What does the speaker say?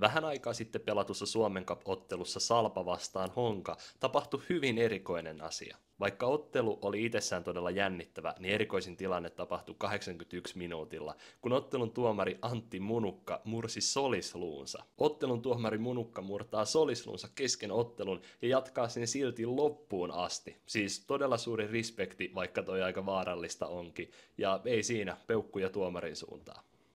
Vähän aikaa sitten pelatussa Suomen Cup-ottelussa Salpa vastaan Honka tapahtui hyvin erikoinen asia. Vaikka ottelu oli itsessään todella jännittävä, niin erikoisin tilanne tapahtui 81 minuutilla, kun ottelun tuomari Antti Munukka mursi solisluunsa. Ottelun tuomari Munukka murtaa solisluunsa kesken ottelun ja jatkaa sen silti loppuun asti. Siis todella suuri respekti, vaikka toi aika vaarallista onkin, ja ei siinä peukkuja tuomarin suuntaan.